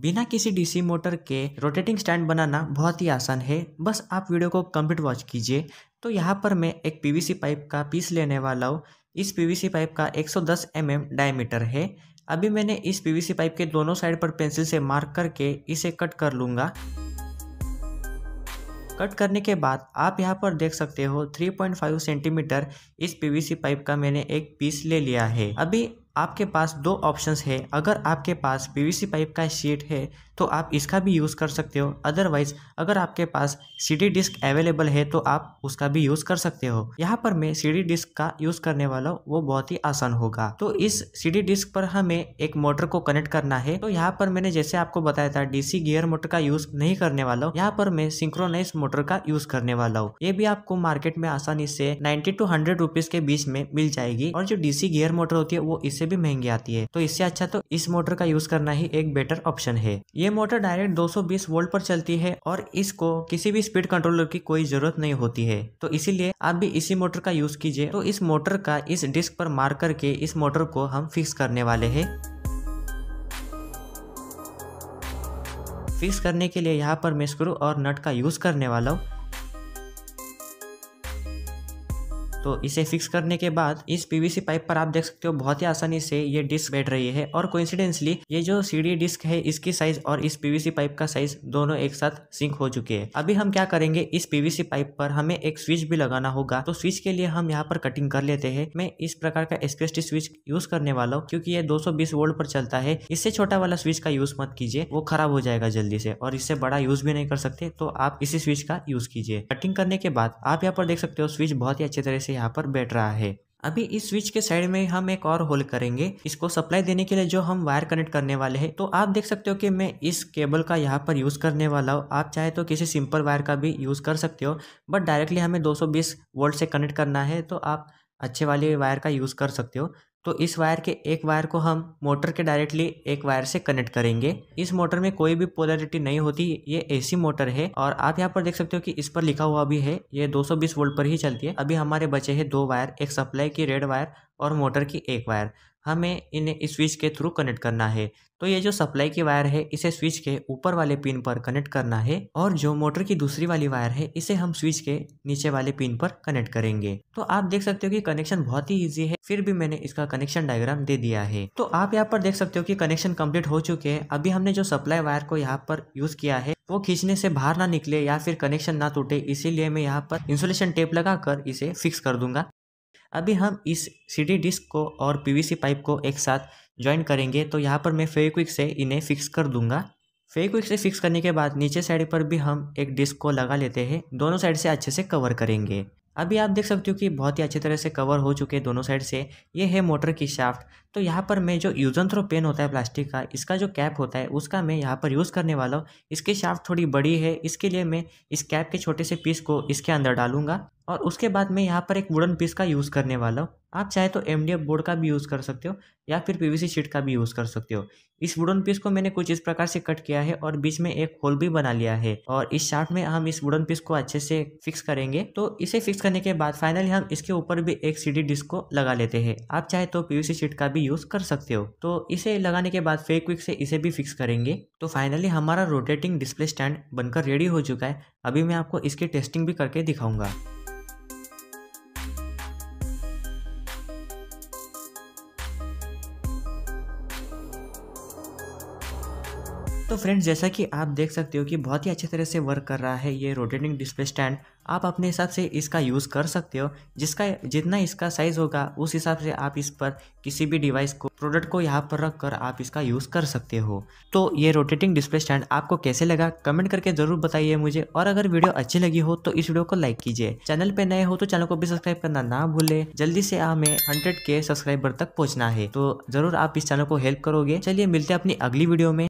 बिना किसी DC motor के रोटेटिंग स्टैंड बनाना बहुत ही आसान है बस आप वीडियो को कंप्लीट वॉच कीजिए तो यहाँ पर मैं एक पीवीसी पाइप का पीस लेने वाला हूँ इस पीवीसी पाइप का 110 सौ mm डायमीटर है अभी मैंने इस पीवीसी पाइप के दोनों साइड पर पेंसिल से मार्क करके इसे कट कर लूँगा कट करने के बाद आप यहाँ पर देख सकते हो 3.5 सेंटीमीटर इस पीवीसी पाइप का मैंने एक पीस ले लिया है अभी आपके पास दो ऑप्शंस है अगर आपके पास पीवीसी पाइप का शीट है तो आप इसका भी यूज़ कर सकते हो अदरवाइज अगर आपके पास सीडी डिस्क अवेलेबल है तो आप उसका भी यूज़ कर सकते हो यहाँ पर मैं सीडी डिस्क का यूज़ करने वाला हूँ वो बहुत ही आसान होगा तो इस सीडी डिस्क पर हमें एक मोटर को कनेक्ट करना है तो यहाँ पर मैंने जैसे आपको बताया था डीसी गियर मोटर का यूज़ नहीं करने वाला हूँ यहाँ पर मैं सिंक्रोनाइज मोटर का यूज़ करने वाला हूँ ये भी आपको मार्केट में आसानी से नाइन्टी टू हंड्रेड रुपीज़ के बीच में मिल जाएगी और जो डीसी गियर मोटर होती है वो इसे से भी महंगी आती है तो इससे अच्छा तो इस मोटर का यूज करना ही एक बेटर ऑप्शन है ये मोटर डायरेक्ट 220 वोल्ट पर चलती है और इसको किसी भी स्पीड कंट्रोलर की कोई जरूरत नहीं होती है तो इसीलिए आप भी इसी मोटर का यूज कीजिए तो इस मोटर का इस डिस्क पर मार करके इस मोटर को हम फिक्स करने वाले है फिक्स करने के लिए यहाँ पर मैं स्क्रू और नट का यूज़ करने वाला हूँ तो इसे फिक्स करने के बाद इस पीवीसी पाइप पर आप देख सकते हो बहुत ही आसानी से ये डिस्क बैठ रही है और कोइंसिडेंसली ये जो सीडी डिस्क है इसकी साइज और इस पीवीसी पाइप का साइज दोनों एक साथ सिंक हो चुके हैं अभी हम क्या करेंगे इस पीवीसी पाइप पर हमें एक स्विच भी लगाना होगा तो स्विच के लिए हम यहाँ पर कटिंग कर लेते हैं मैं इस प्रकार का एसपीएसटी स्विच यूज करने वाला हूँ क्योंकि ये दो वोल्ट पर चलता है इससे छोटा वाला स्विच का यूज मत कीजिए वो खराब हो जाएगा जल्दी से और इससे बड़ा यूज भी नहीं कर सकते तो आप इसी स्विच का यूज कीजिए कटिंग करने के बाद आप यहाँ पर देख सकते हो स्विच बहुत ही अच्छी तरह से से यहाँ पर बैठ रहा है अभी इस स्विच के साइड में हम एक और होल करेंगे इसको सप्लाई देने के लिए जो हम वायर कनेक्ट करने वाले हैं तो आप देख सकते हो कि मैं इस केबल का यहाँ पर यूज़ करने वाला हूँ आप चाहे तो किसी सिंपल वायर का भी यूज़ कर सकते हो बट डायरेक्टली हमें 220 वोल्ट से कनेक्ट करना है तो आप अच्छे वाले वायर का यूज़ कर सकते हो तो इस वायर के एक वायर को हम मोटर के डायरेक्टली एक वायर से कनेक्ट करेंगे इस मोटर में कोई भी पोलरिटी नहीं होती ये एसी मोटर है और आप यहाँ पर देख सकते हो कि इस पर लिखा हुआ भी है ये 220 वोल्ट पर ही चलती है अभी हमारे बचे हैं दो वायर एक सप्लाई की रेड वायर और मोटर की एक वायर हमें इन्हें इस स्विच के थ्रू कनेक्ट करना है तो ये जो सप्लाई की वायर है इसे स्विच के ऊपर वाले पिन पर कनेक्ट करना है और जो मोटर की दूसरी वाली वायर है इसे हम स्विच के नीचे वाले पिन पर कनेक्ट करेंगे तो आप देख सकते हो कि कनेक्शन बहुत ही इजी है फिर भी मैंने इसका कनेक्शन डायग्राम दे दिया है तो आप यहाँ पर देख सकते हो कि कनेक्शन कम्प्लीट हो चुके हैं अभी हमने जो सप्लाई वायर को यहाँ पर यूज किया है वो खींचने से बाहर ना निकले या फिर कनेक्शन ना टूटे इसीलिए मैं यहाँ पर इंसुलेशन टेप लगाकर इसे फिक्स कर दूंगा अभी हम इस सीडी डिस्क को और पीवीसी पाइप को एक साथ ज्वाइन करेंगे तो यहाँ पर मैं फेविक्विक से इन्हें फिक्स कर दूंगा फेविक्विक से फिक्स करने के बाद नीचे साइड पर भी हम एक डिस्क को लगा लेते हैं दोनों साइड से अच्छे से कवर करेंगे अभी आप देख सकते हो कि बहुत ही अच्छी तरह से कवर हो चुके हैं दोनों साइड से ये है मोटर की शाफ्ट तो यहाँ पर मैं जो यूजन थ्रो पेन होता है प्लास्टिक का इसका जो कैप होता है उसका मैं यहाँ पर यूज़ करने वाला हूँ इसकी शाफ्ट थोड़ी बड़ी है इसके लिए मैं इस कैप के छोटे से पीस को इसके अंदर डालूंगा और उसके बाद मैं यहाँ पर एक वुडन पीस का यूज़ करने वाला हूँ आप चाहे तो एम बोर्ड का भी यूज़ कर सकते हो या फिर पीवीसी शीट का भी यूज़ कर सकते हो इस वुडन पीस को मैंने कुछ इस प्रकार से कट किया है और बीच में एक होल भी बना लिया है और इस शार्ट में हम इस वुडन पीस को अच्छे से फिक्स करेंगे तो इसे फिक्स करने के बाद फाइनली हम इसके ऊपर भी एक सीडी डिस्क को लगा लेते हैं आप चाहे तो पीवीसी शीट का भी यूज़ कर सकते हो तो इसे लगाने के बाद फेक विक से इसे भी फिक्स करेंगे तो फाइनली हमारा रोटेटिंग डिस्प्ले स्टैंड बनकर रेडी हो चुका है अभी मैं आपको इसकी टेस्टिंग भी करके दिखाऊंगा तो फ्रेंड्स जैसा कि आप देख सकते हो कि बहुत ही अच्छे तरह से वर्क कर रहा है ये रोटेटिंग डिस्प्ले स्टैंड आप अपने हिसाब से इसका यूज़ कर सकते हो जिसका जितना इसका साइज़ होगा उस हिसाब से आप इस पर किसी भी डिवाइस को प्रोडक्ट को यहाँ पर रख कर आप इसका यूज़ कर सकते हो तो ये रोटेटिंग डिस्प्ले स्टैंड आपको कैसे लगा कमेंट करके ज़रूर बताइए मुझे और अगर वीडियो अच्छी लगी हो तो इस वीडियो को लाइक कीजिए चैनल पर नए हो तो चैनल को भी सब्सक्राइब करना ना भूले जल्दी से हमें हंड्रेड के सब्सक्राइबर तक पहुँचना है तो ज़रूर आप इस चैनल को हेल्प करोगे चलिए मिलते हैं अपनी अगली वीडियो में